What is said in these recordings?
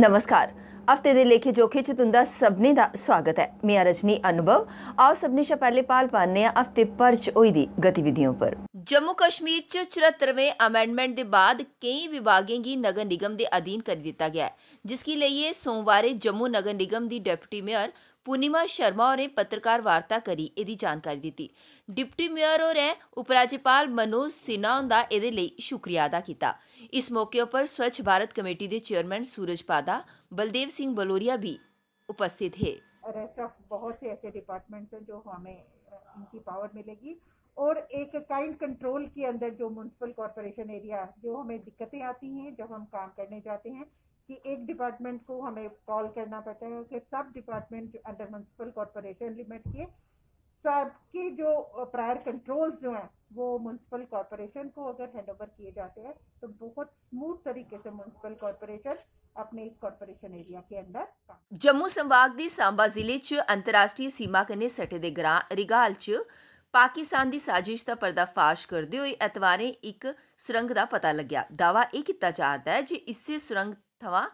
ਨਮਸਕਾਰ ਹਫਤੇ ਦੇ ਲੇਖੇ ਜੋਖੇ ਚ ਤੁੰਦਾ ਸਭਨੇ ਦਾ ਸਵਾਗਤ ਹੈ ਮੈਂ ਰਜਨੀ ਅਨੁਭਵ ਆਪ ਸਭਨੇ ਸ਼ਾ ਪਹਿਲੇ ਪਾਲ ਪਾਣੇ ਆ ਹਫਤੇ ਪਰਚ ਹੋਈ ਦੀ ਗਤੀਵਿਧੀਆਂ ਪਰ ਜੰਮੂ ਕਸ਼ਮੀਰ ਚ 74ਵੇਂ ਅਮੈਂਡਮੈਂਟ ਦੇ ਬਾਅਦ ਕਈ ਵਿਭਾਗਾਂ ਦੀ ਨਗਰ ਨਿਗਮ ਦੇ ਅਧੀਨ ਕਰ ਦਿੱਤਾ ਗਿਆ ਹੈ ਜਿਸ ਕੇ ਲਈ ਇਹ ਸੋਮਵਾਰੇ ਜੰਮੂ ਨਗਰ ਨਿਗਮ ਦੀ ਡਿਪਟੀ ਮੇਅਰ पूर्णिमा शर्मा और पत्रकार वार्ता करी ए जानकारी दी डिप्टी मेयर और उपराज्यपाल मनोज सिन्हा ਦਾ ਇਹਦੇ ਲਈ ਸ਼ੁਕਰੀਆ ਅਦਾ ਕੀਤਾ ਇਸ ਮੌਕੇ ਉੱਪਰ ਸਵੱਛ ਭਾਰਤ ਕਮੇਟੀ ਦੇ ਚੇਅਰਮੈਨ सूरज पादा बलदेव सिंह बलोरिया भी उपस्थित है रेस्ट ऑफ बहुत से ऐसे डिपार्टमेंट्स हैं जो हमें इनकी पावर मिलेगी और एक काइंड कंट्रोल के अंदर जो म्यूनसिपल कॉरपोरेशन एरिया जो हमें दिक्कतें आती हैं जब हम काम करने जाते हैं कि एक डिपार्टमेंट को हमें कॉल करना पड़ता है कि सब department under municipal corporation limit के सबके जो प्रायर कंट्रोल्स जो हैं वो म्यूनसिपल कॉरपोरेशन को अगर हैंड ओवर किए जाते हैं तो बहुत स्मूथ तरीके से म्यूनसिपल कॉरपोरेशन अपने इस कॉरपोरेशन एरिया के अंदर जम्मू संभाग के सांबा जिले च अंतरराष्ट्रीय सीमा कन्नै सटे दे ग्रां रिगाल च पाकिस्तान की साजिश का पर्दाफाश करते हुए एतवारें एक सुरंग का पता लग्या दावा यह किया जा रहा है जे इसे सुरंग ਥਵਾ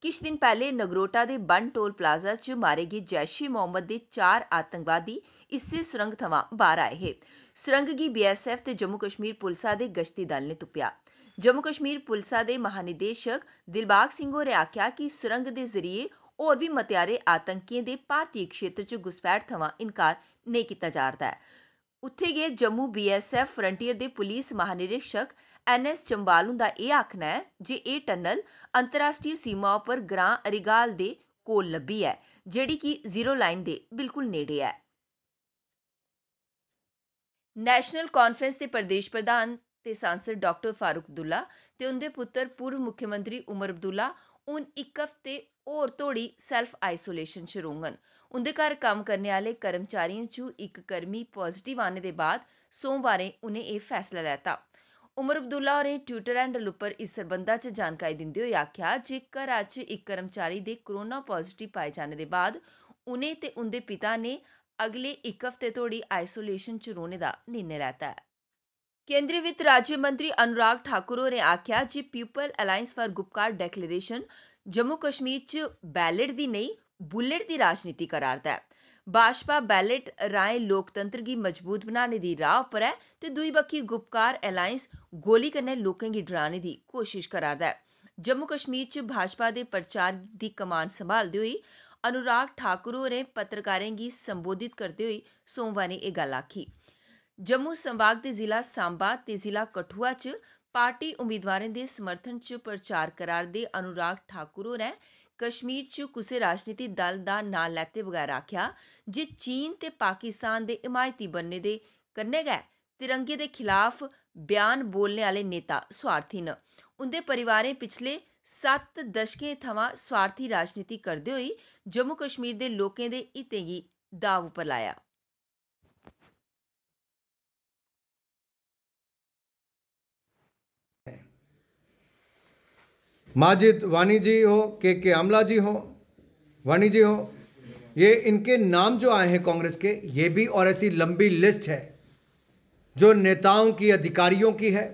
ਕਿਛ ਦਿਨ ਪਹਿਲੇ ਨਗਰੋਟਾ ਦੇ ਬਨ ਟੋਲ ਪਲਾਜ਼ਾ 'ਚ ਮਾਰੇ ਗਏ ਜੈਸ਼ੀ ਮੁਹੰਮਦ ਦੇ ਚਾਰ ਆਤੰਕਵਾਦੀ ਇਸੇ ਸੁਰੰਗ ਥਵਾ ਬਾਹਰ ਆਏ ਹੈ ਸੁਰੰਗ ਕੀ ਬੀਐਸਐਫ ਤੇ ਜੰਮੂ ਕਸ਼ਮੀਰ ਪੁਲਿਸਾ ਦੇ ਗਸ਼ਤੀ ਦਲ ਨੇ ਤੁਪਿਆ ਜੰਮੂ ਕਸ਼ਮੀਰ ਪੁਲਿਸਾ ਦੇ ਮਹਾਨਿਦੇਸ਼ਕ ਦਿਲਬਾਗ ਸਿੰਘ ਹੋਰੇ ਆਖਿਆ ਕਿ ਸੁਰੰਗ ਦੇ ਜ਼ਰੀਏ ਹੋਰ ਵੀ ਮਤਿਆਰੇ ਆਤੰਕੀਆਂ ਦੇ ਭਾਰਤੀ ਖੇਤਰ 'ਚ ਗੁਸਪੈਠ ਥਵਾ ਇਨਕਾਰ ਨਹੀਂ ਕੀਤਾ ਜਾਂਦਾ ਹੈ ਉੱਥੇ ਗਏ ਜੰਮੂ ਬੀਐਸਐਫ ਫਰੰਟੀਅਰ ਦੇ ਪੁਲਿਸ ਮਹਾਨਿਰੀਖਸ਼ਕ ਐਨਐਸ ਚੰਬਾਲੂ ਦਾ ਇਹ ਆਖਣਾ ਹੈ ਜੇ ਇਹ ਟਨਲ ਅੰਤਰਰਾਸ਼ਟਰੀ ਸੀਮਾ ਉੱਪਰ ਗ੍ਰਾਂ ਅਰੀਗਾਲ ਦੇ ਕੋਲ ਲੱਭੀ ਹੈ ਜਿਹੜੀ ਕਿ ਜ਼ੀਰੋ ਲਾਈਨ ਦੇ ਬਿਲਕੁਲ ਨੇੜੇ ਹੈ ਨੈਸ਼ਨਲ ਕਾਨਫਰੰਸ ਦੇ ਪ੍ਰਦੇਸ਼ ਪ੍ਰਧਾਨ ਤੇ ਸੰਸਦ ਡਾਕਟਰ ਫਾਰੂਕ ਅਬਦੁੱਲਾ ਤੇ ਉਹਦੇ ਪੁੱਤਰ ਪੂਰਵ ਮੁੱਖ ਮੰਤਰੀ ਉਮਰ ਅਬਦੁੱਲਾ ਉਨ ਇੱਕ ਹਫ਼ਤੇ ਹੋਰ ਤੋੜੀ ਸੈਲਫ ਆਈਸੋਲੇਸ਼ਨ ਸ਼ੁਰੂਗਨ ਉਹਦੇ ਘਰ ਕੰਮ ਕਰਨ ਵਾਲੇ ਕਰਮਚਾਰੀਆਂ ਚੋਂ ਇੱਕ ਕਰਮੀ ਪੋਜ਼ਿਟਿਵ ਆਨੇ ਦੇ ਬਾਅਦ ਸੋਮਵਾਰੇ ਉਹਨੇ ਇਹ ਫੈਸਲਾ ਲੈਤਾ ਉਮਰ ਅਬਦੁੱਲਾ ਹੋਰੇ ਟਵਿੱਟਰ ਹੈਂਡਲ ਉੱਪਰ ਇਸ ਸਬੰਧਾ 'ਚ ਜਾਣਕਾਰੀ ਦਿੰਦੇ ਹੋਏ ਆਖਿਆ ਜੇਕਰ ਅੱਜ ਇੱਕ ਕਰਮਚਾਰੀ ਦੇ ਕੋਰੋਨਾ ਪੋਜ਼ਿਟਿਵ ਪਾਏ ਜਾਣ ਦੇ ਬਾਅਦ ਉਨੇ ਤੇ ਉਹਦੇ ਪਿਤਾ ਨੇ ਅਗਲੇ ਇੱਕ ਹਫ਼ਤੇ ਤੋੜੀ ਆਈਸੋਲੇਸ਼ਨ 'ਚ ਰਹਿਣ ਦਾ ਨਿਰਣਾ ਲੈਤਾ ਹੈ ਕੇਂਦਰੀ ਵਿੱਤ ਰਾਜ ਮੰਤਰੀ ਅਨੁਰਾਗ ਠਾਕੁਰ ਨੇ ਆਖਿਆ ji people alliance for Gupkar declaration Jammu Kashmir 'ਚ ਬੈਲਟ ਦੀ ਨਹੀਂ ਬੁਲੇਟ ਦੀ ਰਾਜਨੀਤੀ ਕਰਾਰਦਾ ਹੈ भाजपा बैलेट राय लोकतंत्र की मजबूत बनाने की राह उपर है तो दुई बक्खी गुपकार अलायंस गोली कन्नै लोकें गी डराने की कोशिश करा है जम्मू कश्मीर च भाजपा दे प्रचार दी कमान संभालदे होई अनुराग ठाकुर होरें पत्रकारें गी संबोधित करदे होई सोमवारें एह् गल्ल आखी जम्मू संभाग दे जिला सांबा ते जिला कठुआ च पार्टी उम्मीदवारें दे समर्थन च प्रचार करा'रदे अनुराग ठाकुर होरें ਕਸ਼ਮੀਰ 'ਚ ਕਿਸੇ ਰਾਜਨੀਤੀ ਦਲ ਦਾ ਨਾਂ ਲੈਤੇ ਬਗੈਰ ਆਖਿਆ ਜੇ ਚੀਨ ਤੇ ਪਾਕਿਸਤਾਨ ਦੇ ਹਮਾਇਤੀ ਬੰਨੇ ਦੇ ਕੰਨੇ ਗਏ ਤਿਰੰਗੇ ਦੇ ਖਿਲਾਫ ਬਿਆਨ ਬੋਲਨੇ ਵਾਲੇ ਨੇਤਾ ਸਵਾਰਥੀ ਨੇ ਉਹਦੇ ਪਰਿਵਾਰੇ ਪਿਛਲੇ 7 ਦਸ਼ਕੇ ਥਵਾ ਸਵਾਰਥੀ ਰਾਜਨੀਤੀ ਕਰਦੇ ਹੋਈ ਜੰਮੂ ਕਸ਼ਮੀਰ ਦੇ ਲੋਕਾਂ ਦੇ ਇਤੇਗੀ ਦਾਅ ਉੱਪਰ ਲਾਇਆ माजिद वानी जी हो के के अमला जी हो वानी जी हो ये इनके नाम जो आए हैं कांग्रेस के ये भी और ऐसी लंबी लिस्ट है जो नेताओं की अधिकारियों की है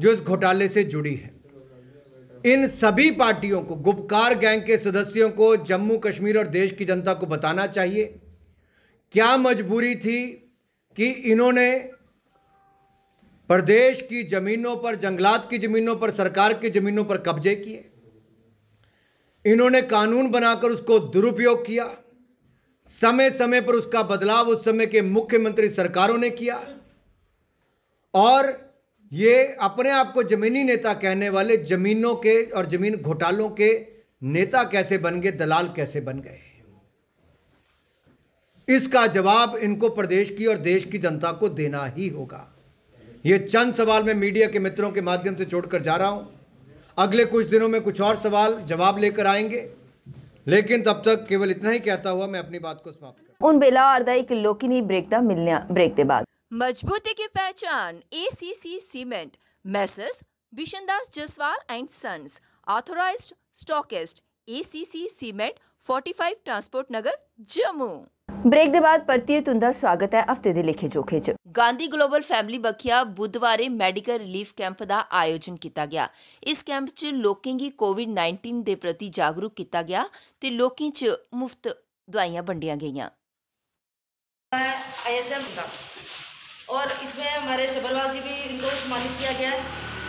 जो इस घोटाले से जुड़ी है इन सभी पार्टियों को गुपकार गैंग के सदस्यों को जम्मू कश्मीर और देश की जनता को बताना चाहिए क्या मजबूरी थी कि इन्होंने प्रदेश की जमीनों पर जंगलात की जमीनों पर सरकार की जमीनों पर कब्जे किए इन्होंने कानून बनाकर उसको दुरुपयोग किया समय समय पर उसका बदलाव उस समय के मुख्यमंत्री सरकारों ने किया और ये अपने आप को जमीनी नेता कहने वाले जमीनों के और जमीन घोटालों के नेता कैसे बन गए दलाल कैसे बन गए इसका जवाब इनको प्रदेश की और देश की जनता को देना ही होगा ये चंद सवाल मैं मीडिया के मित्रों के माध्यम से छोड़कर जा रहा हूं अगले कुछ दिनों में कुछ और सवाल जवाब लेकर आएंगे लेकिन तब तक केवल इतना ही कहता हुआ मैं अपनी बात को समाप्त कर उन बेला अर्दाइक लोकिनी ब्रेकदा मिलने ब्रेक के बाद मजबूती की पहचान A C C cement Messrs Bishandas Jaswal and sons a stockist C cement 45 transport नगर जम्मू બ્રેક દે બાદ પરતીય તુંદા સ્વાગત ਹੈ ਹਫਤੇ ਦੇ ਲੇਖੇ ਜੋਖੇ 'ਚ ਗਾਂਧੀ ਗਲੋਬਲ ਫੈਮਿਲੀ ਬਖਿਆ ਬੁੱਧਵਾਰੇ ਮੈਡੀਕਲ ਰਿਲੀਫ ਕੈਂਪ ਦਾ ਆਯੋਜਨ ਕੀਤਾ ਗਿਆ ਇਸ ਕੈਂਪ 'ਚ ਲੋਕਾਂ ਦੀ ਕੋਵਿਡ-19 ਦੇ ਪ੍ਰਤੀ ਜਾਗਰੂਕ ਕੀਤਾ ਗਿਆ ਤੇ ਲੋਕਾਂ 'ਚ ਮੁਫਤ ਦਵਾਈਆਂ ਵੰਡੀਆਂ ਗਈਆਂ आईएसएम का और इसमें हमारे सबरवाल जी भी इनको सम्मानित किया गया है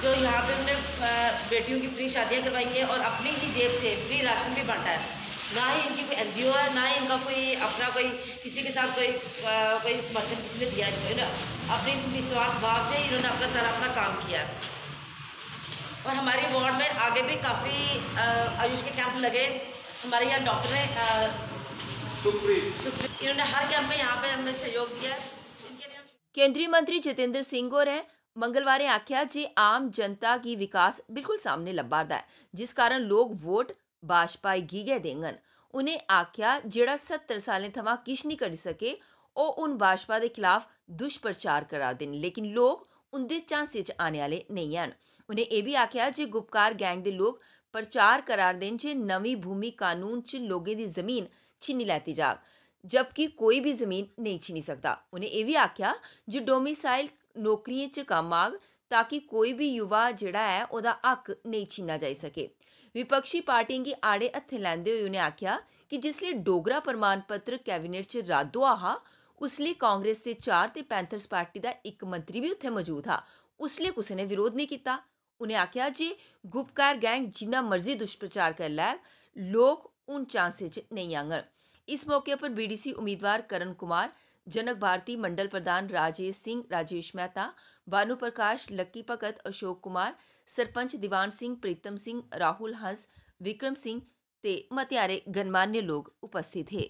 जो यहाँ पे हमने बेटियों की फ्री शादियाँ करवाई हैं और अपनी ही जेब से फ्री राशन भी बांटा है ना ही इनकी कोई एनजीओ है ना ही इनका कोई अपना कोई किसी के साथ कोई कोई समर्थन किसी ने दिया नहीं है ना अपने निस्वार्थ भाव से इन्होंने अपना सारा अपना काम किया और हमारे वार्ड में आगे भी काफ़ी आयुष के कैंप लगे हमारे यहाँ डॉक्टर ने इन्होंने हर कैंप में यहाँ पर हमने सहयोग दिया केंद्रीय मंत्री जितेंद्र सिंह और हैं ਮੰਗਲਵਾਰੇ ਆਖਿਆ ਜੇ ਆਮ ਜਨਤਾ ਕੀ ਵਿਕਾਸ ਬਿਲਕੁਲ ਸਾਹਮਣੇ ਲੱਭਾਰਦਾ ਹੈ ਜਿਸ ਕਾਰਨ ਲੋਕ ਵੋਟ ਬਾਸ਼ਪਾਈ ਗੀਗੇ ਦੇਂਗਨ ਉਹਨੇ ਆਖਿਆ ਜਿਹੜਾ 70 ਸਾਲਾਂ ਥਵਾ ਕਿਛ ਨਹੀਂ ਕਰ ਸਕੇ ਉਹ ਉਨ ਬਾਸ਼ਪਾ ਦੇ ਖਿਲਾਫ ਦੁਸ਼ਪ੍ਰਚਾਰ ਕਰਾ ਦੇਣ ਲੇਕਿਨ ਲੋਕ ਉਹਦੇ ਚਾਂਸੇ ਚ ਆਣ ਵਾਲੇ ਨਹੀਂ ਹਨ ਉਹਨੇ ਇਹ ਵੀ ਆਖਿਆ ਜੇ ਗੁਪਕਾਰ ਗੈਂਗ ਦੇ ਲੋਕ ਪ੍ਰਚਾਰ ਕਰਾਰ ਦੇਣ ਜੇ ਨਵੀਂ ਭੂਮੀ ਕਾਨੂੰਨ ਚ ਲੋਗੇ ਦੀ ਜ਼ਮੀਨ ਛਿਨੀ ਲੈਤੀ ਜਾ ਜਦਕਿ ਕੋਈ ਵੀ ਜ਼ਮੀਨ ਨਹੀਂ ਛਿਨੀ ਸਕਦਾ ਉਹਨੇ ਇਹ ਵੀ ਆਖਿਆ ਜੇ ਡੋਮਿਸਾਈਲ ਨੌਕਰੀਆਂ ਚ ਕਾਮਾਗ ਤਾਂ ਕਿ ਕੋਈ ਵੀ ਯੁਵਾ ਜਿਹੜਾ ਹੈ ਉਹਦਾ ਹੱਕ ਨਹੀਂ ਛੀਨਾ ਜਾ ਸਕੇ ਵਿਪਕਸ਼ੀ ਪਾਰਟੀਆਂ ਦੀ ਆੜੇ ਹੱਥੇ ਲੈਂਦੇ ਹੋਏ ਉਹਨੇ ਆਖਿਆ ਕਿ ਜਿਸ ਲਈ ਡੋਗਰਾ ਪ੍ਰਮਾਣ ਪੱਤਰ ਕੈਬਨਿਟ 'ਚ ਰਾਦੋ ਆਹਾ ਉਸ ਲਈ ਕਾਂਗਰਸ ਦੇ 4 ਤੇ ਪੈਂਥਰਸ ਪਾਰਟੀ ਦਾ ਇੱਕ ਮੰਤਰੀ ਵੀ ਉੱਥੇ ਮੌਜੂਦ ਆ ਉਸ ਲਈ ਕਿਸੇ ਨੇ ਵਿਰੋਧ ਨਹੀਂ ਕੀਤਾ ਉਹਨੇ ਆਖਿਆ ਜੀ ਗੁਪਕਾਰ ਗੈਂਗ ਜਿੰਨਾ ਮਰਜ਼ੀ ਦੁਸ਼ਪ੍ਰਚਾਰ ਕਰ ਲੈ ਲੋਕ ਉਨ ਚਾਂਸੇ 'ਚ ਨਹੀਂ ਆਂਗਣ इस मौके पर बीडीसी उम्मीदवार करण कुमार जनक भारती मंडल प्रधान राजेश सिंह राजेश मेहता ਬਾਨੂ ਪ੍ਰਕਾਸ਼ ਲੱਕੀ ਭਗਤ ਅਸ਼ੋਕ ਕੁਮਾਰ ਸਰਪੰਚ ਦੀਵਾਨ ਸਿੰਘ ਪ੍ਰੀਤਮ ਸਿੰਘ ਰਾਹੁਲ ਹੰਸ ਵਿਕਰਮ ਸਿੰਘ ਤੇ ਮਤਿਆਰੇ ਗਨਮਾਨਯ ਲੋਕ ਉਪਸਥਿਤ ਹੈ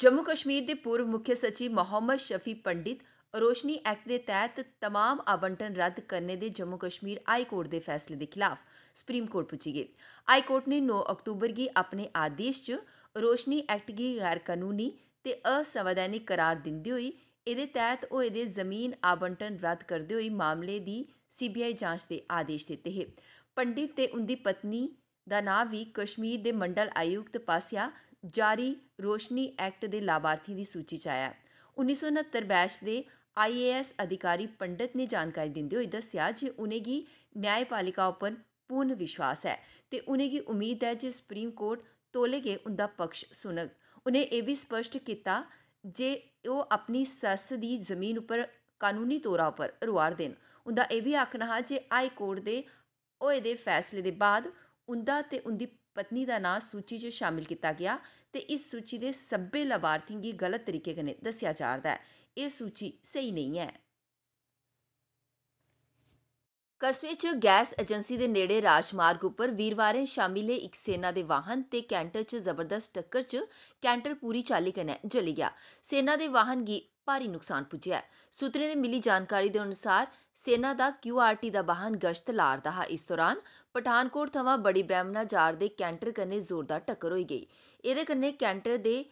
ਜੰਮੂ ਕਸ਼ਮੀਰ ਦੇ ਪੂਰਵ ਮੁੱਖ ਸਚਿਵ ਮੁਹੰਮਦ ਸ਼ਫੀ ਪੰਡਿਤ ਰੋਸ਼ਨੀ ਐਕਟ ਦੇ ਤਹਿਤ तमाम ਆਵੰਟਨ ਰੱਦ ਕਰਨੇ ਦੇ ਜੰਮੂ ਕਸ਼ਮੀਰ ਹਾਈ ਕੋਰਟ ਦੇ ਫੈਸਲੇ ਦੇ ਖਿਲਾਫ ਸੁਪਰੀਮ ਕੋਰਟ ਪੁੱਜੀ ਗਈ ਹਾਈ ਕੋਰਟ ਨੇ 9 ਅਕਤੂਬਰ ਦੀ ਆਪਣੇ ਆਦੇਸ਼ 'ਚ ਰੋਸ਼ਨੀ ਐਕਟ ਦੀ ਗੈਰ ਕਾਨੂੰਨੀ ਤੇ ਅਸੰਵਿਧਾਨਿਕ ਕਰਾਰ ਦਿੰਦੀ ਹੋਈ ਇਹਦੇ ਤਹਿਤ ਉਹ ਇਹਦੇ ਜ਼ਮੀਨ ਆਬੰਟਨ ਰੱਦ ਕਰਦੇ ਹੋਏ ਮਾਮਲੇ ਦੀ ਸੀਬੀਆਈ ਜਾਂਚ ਦੇ ਆਦੇਸ਼ ਦਿੱਤੇ ਹੈ ਪੰਡਿਤ ਤੇ ਉਹਦੀ ਪਤਨੀ ਦਾ ਨਾਂ ਵੀ ਕਸ਼ਮੀਰ ਦੇ ਮੰਡਲ ਆਯੁਕਤ ਪਾਸਿਆ ਜਾਰੀ ਰੋਸ਼ਨੀ ਐਕਟ ਦੇ ਲਾਭਾਰਥੀ ਦੀ ਸੂਚੀ 'ਚ ਆਇਆ 1969 ਬੈਚ ਦੇ ਆਈਏਐਸ ਅਧਿਕਾਰੀ ਪੰਡਿਤ ਨੇ ਜਾਣਕਾਰੀ ਦਿੰਦੇ ਹੋਏ ਦੱਸਿਆ ਉਹਨੇ ਕੀ ਨਿਆਂਪਾਲਿਕਾ ਉੱਪਰ ਪੂਰਨ ਵਿਸ਼ਵਾਸ ਹੈ ਤੇ ਕੀ ਉਮੀਦ ਹੈ ਜੇ ਸੁਪਰੀਮ ਕੋਰਟ ਤੋਲੇਗੇ ਉਹਦਾ ਪਕਸ਼ ਸੁਣਗ ਉਹਨੇ ਇਹ ਵੀ ਸਪਸ਼ਟ ਕੀਤਾ ਜੇ ਉਹ ਆਪਣੀ ਸੱਸ ਦੀ ਜ਼ਮੀਨ ਉੱਪਰ ਕਾਨੂੰਨੀ ਤੌਰ ਉੱਪਰ ਰੁਆਰ ਦੇਣ ਉਹਦਾ ਇਹ ਵੀ ਆਖਣਾ ਹੈ ਜੇ ਹਾਈ ਕੋਰਟ ਦੇ ਉਹ ਇਹਦੇ ਫੈਸਲੇ ਦੇ ਬਾਅਦ ਉਹਦਾ ਤੇ ਉਹਦੀ ਪਤਨੀ ਦਾ ਨਾਂ ਸੂਚੀ 'ਚ ਸ਼ਾਮਿਲ ਕੀਤਾ ਗਿਆ ਤੇ ਇਸ ਸੂਚੀ ਦੇ ਸੱਬੇ ਲਾਭਾਰਥੀ ਦੀ ਗਲਤ ਤਰੀਕੇ ਕਨੇ ਦੱਸਿਆ ਜਾ ਰਿਹਾ ਹੈ ਇਹ ਸੂਚੀ ਸਹੀ ਨਹੀਂ ਹੈ ਕਸਬੇ 'ਚ ਗੈਸ ਏਜੰਸੀ ਦੇ ਨੇੜੇ ਰਾਜਮਾਰਗ ਉੱਪਰ ਵੀਰਵਾਰੇ ਸ਼ਾਮਿਲੇ ਇੱਕ ਸੈਨਾ ਦੇ ਵਾਹਨ ਤੇ ਕੈਂਟਰ 'ਚ ਜ਼ਬਰਦਸਤ ਟੱਕਰ 'ਚ ਕੈਂਟਰ ਪੂਰੀ ਚਾਲੀ ਕਨੇ ਜਲ ਗਿਆ ਸੈਨਾ ਦੇ ਵਾਹਨ ਗੀ ਭਾਰੀ ਨੁਕਸਾਨ ਪੁੱਜਿਆ ਸੂਤਰੇ ਨੇ ਮਿਲੀ ਜਾਣਕਾਰੀ ਦੇ ਅਨੁਸਾਰ ਸੈਨਾ ਦਾ QRT ਦਾ ਵਾਹਨ ਗਸ਼ਤ ਲਾਰਦਾ ਹ ਇਸ ਦੌਰਾਨ ਪਠਾਨਕੋਟ ਥਵਾ ਬੜੀ ਬ੍ਰਹਮਣਾ ਜਾਰ ਦੇ ਕੈਂਟਰ ਕਨੇ ਜ਼ੋਰਦਾਰ ਟੱਕਰ ਹੋਈ ਗਈ ਇਹਦੇ ਕਨੇ ਕੈਂਟਰ ਦੇ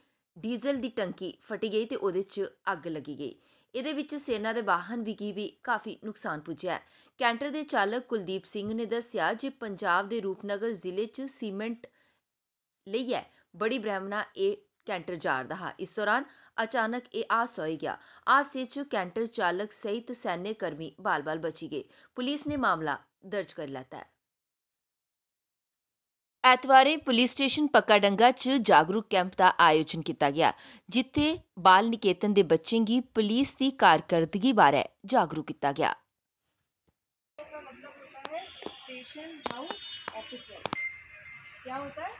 ਡੀਜ਼ਲ ਦੀ ਟੰਕੀ ਫਟ ਗਈ ਤੇ ਉਹਦੇ 'ਚ ਅੱਗ ਲੱਗੀ ਗਈ ਇਹਦੇ ਵਿੱਚ ਸੈਨਾ ਦੇ ਵਾਹਨ ਕੀ ਵੀ ਕਾਫੀ ਨੁਕਸਾਨ ਪੁੱਜਿਆ ਕੈਂਟਰ ਦੇ ਚਾਲਕ ਕੁਲਦੀਪ ਸਿੰਘ ਨੇ ਦੱਸਿਆ ਜੇ ਪੰਜਾਬ ਦੇ ਰੂਪਨਗਰ ਜ਼ਿਲ੍ਹੇ 'ਚ ਸੀਮੈਂਟ ਲਈ ਹੈ ਬੜੀ ਬ੍ਰਹਮਣਾ ਇਹ ਕੈਂਟਰ ਜਾ ਹਾ ਇਸ ਦੌਰਾਨ ਅਚਾਨਕ ਇਹ ਆਸ ਹੋਈ ਗਿਆ ਆ 'ਚ ਕੈਂਟਰ ਚਾਲਕ ਸਹਿਤ ਸੈਨਿਕ ਕਰਮੀ ਬਾਲ-ਬਾਲ ਬਚੀ ਗਏ ਪੁਲਿਸ ਨੇ ਮਾਮਲਾ ਦਰਜ ਕਰ ਲਿਆ ਹੈ ਐਤਵਾਰੇ ਪੁਲਿਸ ਸਟੇਸ਼ਨ ਪੱਕਾਡੰਗਾ 'ਚ ਜਾਗਰੂਕ ਕੈਂਪ ਦਾ ਆਯੋਜਨ ਕੀਤਾ ਗਿਆ ਜਿੱਥੇ ਬਾਲ ਨਿਕੇਤਨ ਦੇ ਬੱਚਿਆਂ ਦੀ ਪੁਲਿਸ ਦੀ ਕਾਰਗਰਦਗੀ ਬਾਰੇ ਜਾਗਰੂਕ ਕੀਤਾ ਗਿਆ स्टेशन हाउस ऑफिसर क्या होता है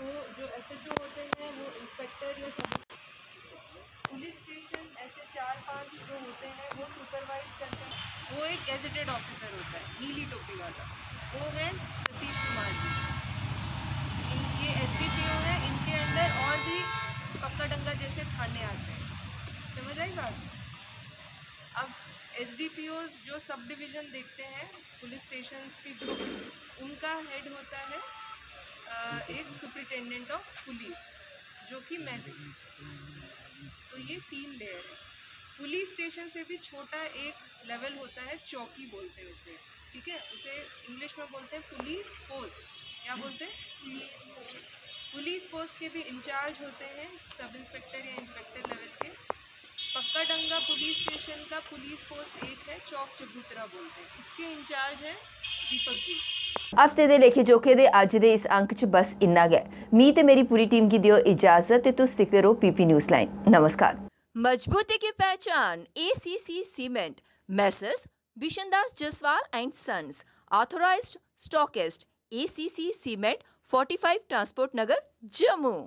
तो जो एस एच ओ होते हैं वो इंस्पेक्टर या सब पास जो होते हैं वो सुपरवाइज करते हैं वो एक गेजेटेड ऑफिसर होता है नीली टोपी वाला वो है सतीश कुमार जी इनके एस डी पी ओ है इनके अंडर और भी पक्का डंगा जैसे थाने आते हैं समझ आई बात अब एस डी पी ओ जो सब डिवीज़न देखते हैं पुलिस स्टेशन की जो उनका हेड होता है एक सुप्रिटेंडेंट ऑफ पुलिस जो कि मैं तो ये तीन लेयर है पुलिस स्टेशन से भी छोटा एक लेवल होता है चौकी बोलते हैं उसे ठीक है उसे इंग्लिश में बोलते हैं पुलिस पोस्ट क्या बोलते हैं पुलिस पोस्ट पुलिस पोस्ट के भी इंचार्ज होते हैं सब इंस्पेक्टर या इंस्पेक्टर लेवल के पक्का डंगा पुलिस स्टेशन का पुलिस पोस्ट एक है चौक चबूतरा बोलते हैं उसके इंचार्ज है दीपक जी हफ्ते ਦੇ लेखे जोखे ਦੇ ਅੱਜ ਦੇ इस अंक च बस इन्ना गै मी ਤੇ मेरी पूरी टीम की दियो इजाजत ਤੇ ਤੁਸੀਂ ਦੇਖਦੇ ਰਹੋ ਪੀਪੀ ਨਿਊਜ਼ ਲਾਈਨ ਨਮਸਕਾਰ मजबूती की पहचान ACC cement Messrs Bishandas Jaswal and sons authorised stockist ACC cement 45 transport नगर जम्मू